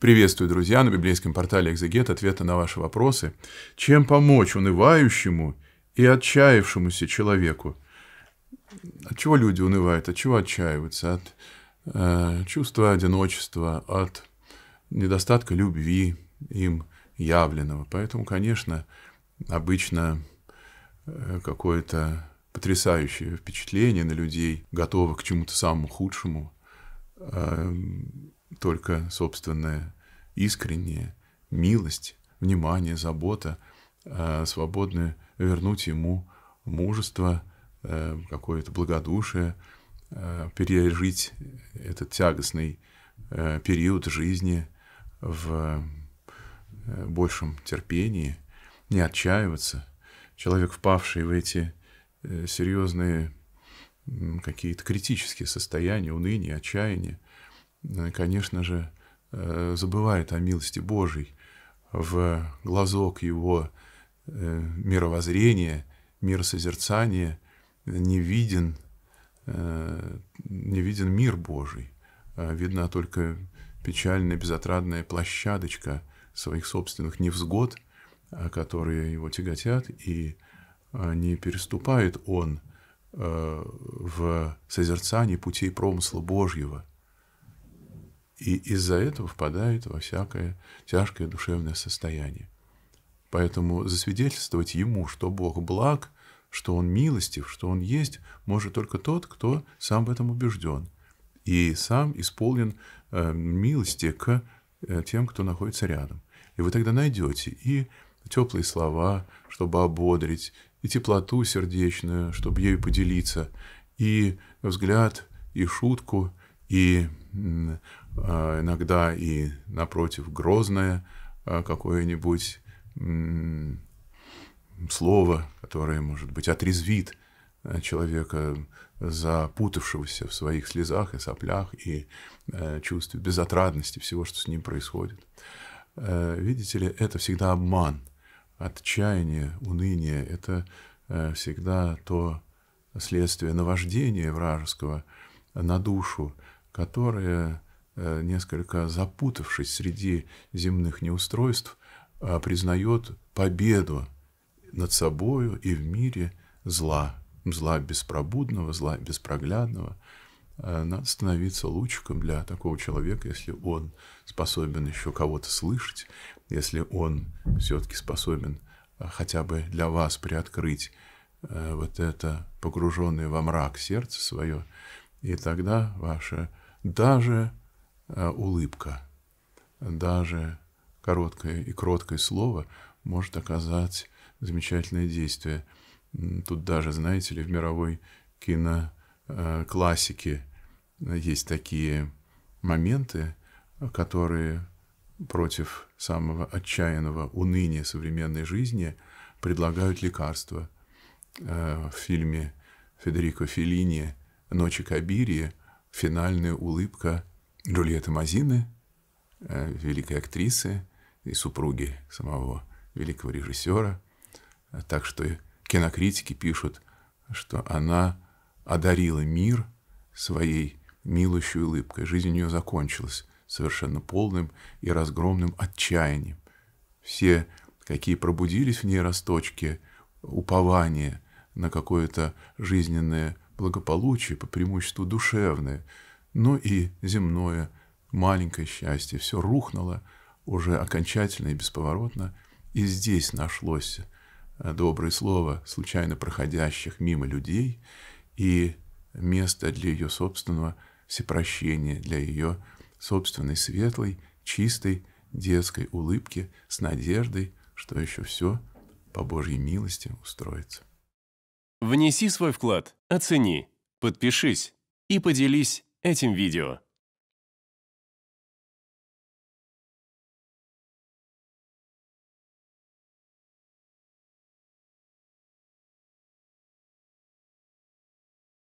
Приветствую, друзья, на библейском портале «Экзегет» ответы на ваши вопросы. Чем помочь унывающему и отчаявшемуся человеку? От чего люди унывают, от чего отчаиваются? От э, чувства одиночества, от недостатка любви им явленного. Поэтому, конечно, обычно э, какое-то потрясающее впечатление на людей, готовых к чему-то самому худшему, э, только собственная искренняя милость, внимание, забота а, свободны вернуть ему мужество, э, какое-то благодушие, э, пережить этот тягостный э, период жизни в большем терпении, не отчаиваться. Человек, впавший в эти серьезные какие-то критические состояния, уныние, отчаяние, Э, конечно же, э, забывает о милости Божьей в глазок его э, мировоззрения, миросозерцания не виден, не виден мир Божий. А видна только печальная, безотрадная площадочка своих собственных невзгод, а которые его тяготят, и а, не переступает он в созерцании путей промысла Божьего – и из-за этого впадает во всякое тяжкое душевное состояние. Поэтому засвидетельствовать ему, что Бог благ, что Он милостив, что Он есть, может только тот, кто сам в этом убежден и сам исполнен э, милости к э, тем, кто находится рядом. И вы тогда найдете и теплые слова, чтобы ободрить, и теплоту сердечную, чтобы ею поделиться, и взгляд, и шутку, и а, иногда и, напротив, грозное а, какое-нибудь слово, которое, может быть, отрезвит а, человека, запутавшегося в своих слезах и соплях и чувстве безотрадности всего, что с ним происходит. Видите ли, это всегда обман, отчаяние, уныние. Это всегда то следствие наваждения вражеского на душу, которое Э, несколько запутавшись среди земных неустройств, а, признает победу над собою и в мире зла, зла беспробудного, зла беспроглядного. Э, надо становиться лучиком для такого человека, если он способен еще кого-то слышать, если он все-таки способен э, хотя бы для вас приоткрыть вот это погруженное во мрак сердце свое, и тогда ваше даже Э, улыбка, даже короткое и кроткое слово может оказать замечательное действие. Тут даже, знаете ли, в мировой киноклассике э, есть такие моменты, которые против самого отчаянного уныния современной жизни предлагают лекарства. Э, в фильме Федерико Феллини «Ночи Кабирии» финальная улыбка Джульетта Мазины, э, великой актрисы и супруги самого великого режиссера. А так что кинокритики пишут, что она одарила мир своей милующей улыбкой. Жизнь у нее закончилась совершенно полным и разгромным отчаянием. Все, какие пробудились в ней росточки, упование на какое-то жизненное благополучие, по преимуществу душевное – но ну и земное маленькое счастье. Все рухнуло уже окончательно и бесповоротно, и здесь нашлось э, доброе слово случайно проходящих мимо людей и место для ее собственного всепрощения, для ее собственной светлой, чистой детской улыбки с надеждой, что еще все по Божьей милости устроится. Внеси свой вклад, оцени, подпишись и поделись этим видео.